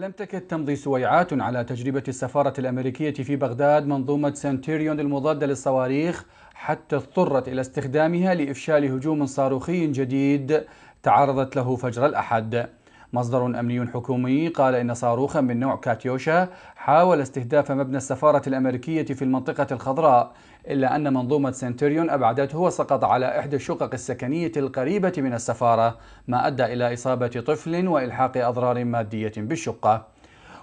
لم تكد تمضي سويعات على تجربة السفارة الأمريكية في بغداد منظومة سنتيريون المضادة للصواريخ حتى اضطرت إلى استخدامها لإفشال هجوم صاروخي جديد تعرضت له فجر الأحد مصدر أمني حكومي قال إن صاروخا من نوع كاتيوشا حاول استهداف مبنى السفارة الأمريكية في المنطقة الخضراء إلا أن منظومة سنتوريون أبعدته وسقط على إحدى الشقق السكنية القريبة من السفارة ما أدى إلى إصابة طفل وإلحاق أضرار مادية بالشقة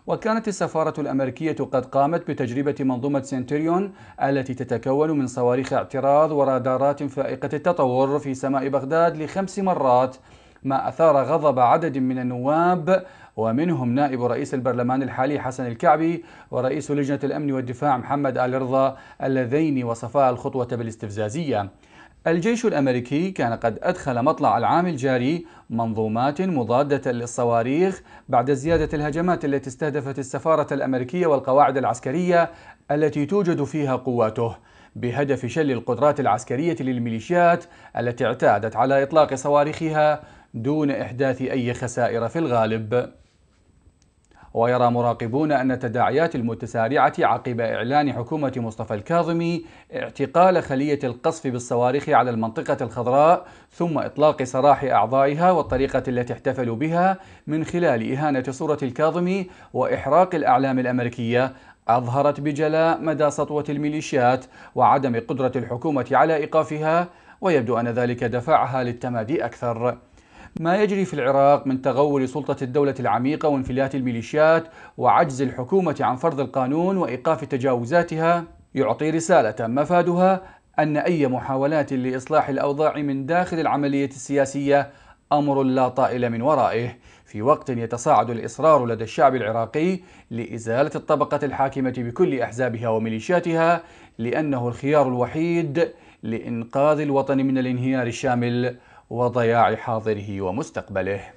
وكانت السفارة الأمريكية قد قامت بتجربة منظومة سنتريون التي تتكون من صواريخ اعتراض ورادارات فائقة التطور في سماء بغداد لخمس مرات ما أثار غضب عدد من النواب ومنهم نائب رئيس البرلمان الحالي حسن الكعبي ورئيس لجنة الأمن والدفاع محمد آل رضا اللذين وصفا الخطوة بالاستفزازية الجيش الامريكي كان قد ادخل مطلع العام الجاري منظومات مضاده للصواريخ بعد زياده الهجمات التي استهدفت السفاره الامريكيه والقواعد العسكريه التي توجد فيها قواته بهدف شل القدرات العسكريه للميليشيات التي اعتادت على اطلاق صواريخها دون إحداث أي خسائر في الغالب ويرى مراقبون أن التداعيات المتسارعة عقب إعلان حكومة مصطفى الكاظمي اعتقال خلية القصف بالصواريخ على المنطقة الخضراء ثم إطلاق سراح أعضائها والطريقة التي احتفلوا بها من خلال إهانة صورة الكاظمي وإحراق الأعلام الأمريكية أظهرت بجلاء مدى سطوة الميليشيات وعدم قدرة الحكومة على إيقافها ويبدو أن ذلك دفعها للتمادي أكثر ما يجري في العراق من تغول سلطة الدولة العميقة وانفلات الميليشيات وعجز الحكومة عن فرض القانون وإيقاف تجاوزاتها يعطي رسالة مفادها أن أي محاولات لإصلاح الأوضاع من داخل العملية السياسية أمر لا طائل من ورائه في وقت يتصاعد الإصرار لدى الشعب العراقي لإزالة الطبقة الحاكمة بكل أحزابها وميليشياتها لأنه الخيار الوحيد لإنقاذ الوطن من الانهيار الشامل وضياع حاضره ومستقبله